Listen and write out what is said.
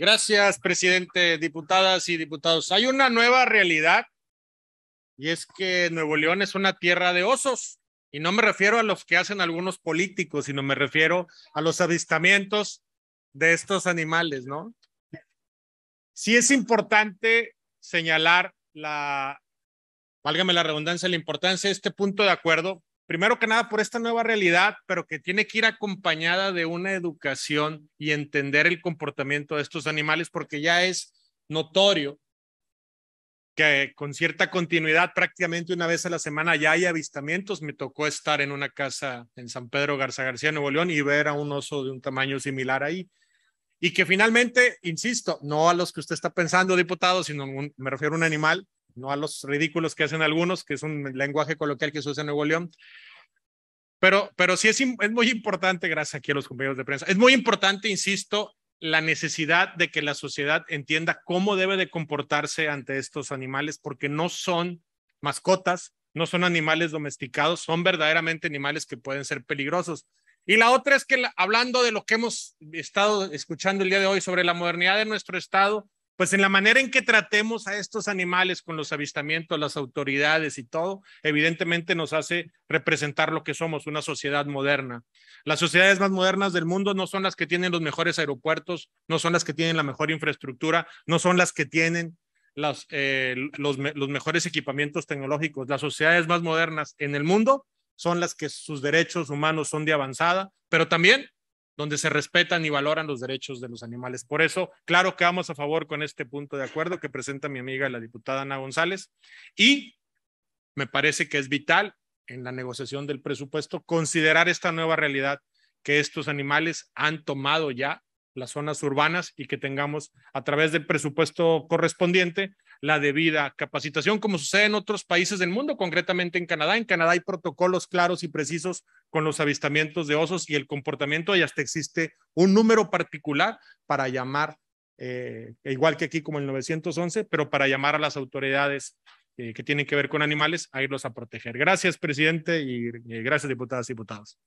Gracias, presidente, diputadas y diputados. Hay una nueva realidad y es que Nuevo León es una tierra de osos. Y no me refiero a los que hacen algunos políticos, sino me refiero a los avistamientos de estos animales, ¿no? Sí es importante señalar la, válgame la redundancia, la importancia de este punto de acuerdo, primero que nada por esta nueva realidad, pero que tiene que ir acompañada de una educación y entender el comportamiento de estos animales, porque ya es notorio que con cierta continuidad, prácticamente una vez a la semana ya hay avistamientos. Me tocó estar en una casa en San Pedro Garza García, Nuevo León, y ver a un oso de un tamaño similar ahí. Y que finalmente, insisto, no a los que usted está pensando, diputado, sino me refiero a un animal no a los ridículos que hacen algunos, que es un lenguaje coloquial que se usa en Nuevo León. Pero, pero sí es, es muy importante, gracias aquí a los compañeros de prensa, es muy importante, insisto, la necesidad de que la sociedad entienda cómo debe de comportarse ante estos animales, porque no son mascotas, no son animales domesticados, son verdaderamente animales que pueden ser peligrosos. Y la otra es que hablando de lo que hemos estado escuchando el día de hoy sobre la modernidad de nuestro Estado, pues en la manera en que tratemos a estos animales con los avistamientos, las autoridades y todo, evidentemente nos hace representar lo que somos, una sociedad moderna. Las sociedades más modernas del mundo no son las que tienen los mejores aeropuertos, no son las que tienen la mejor infraestructura, no son las que tienen eh, los mejores equipamientos tecnológicos. Las sociedades más modernas en el mundo son las que sus derechos humanos son de avanzada, pero también donde se respetan y valoran los derechos de los animales. Por eso, claro que vamos a favor con este punto de acuerdo que presenta mi amiga la diputada Ana González y me parece que es vital en la negociación del presupuesto considerar esta nueva realidad que estos animales han tomado ya las zonas urbanas y que tengamos a través del presupuesto correspondiente la debida capacitación, como sucede en otros países del mundo, concretamente en Canadá. En Canadá hay protocolos claros y precisos con los avistamientos de osos y el comportamiento y hasta existe un número particular para llamar, eh, igual que aquí como el 911, pero para llamar a las autoridades eh, que tienen que ver con animales a irlos a proteger. Gracias, presidente, y eh, gracias, diputadas y diputados.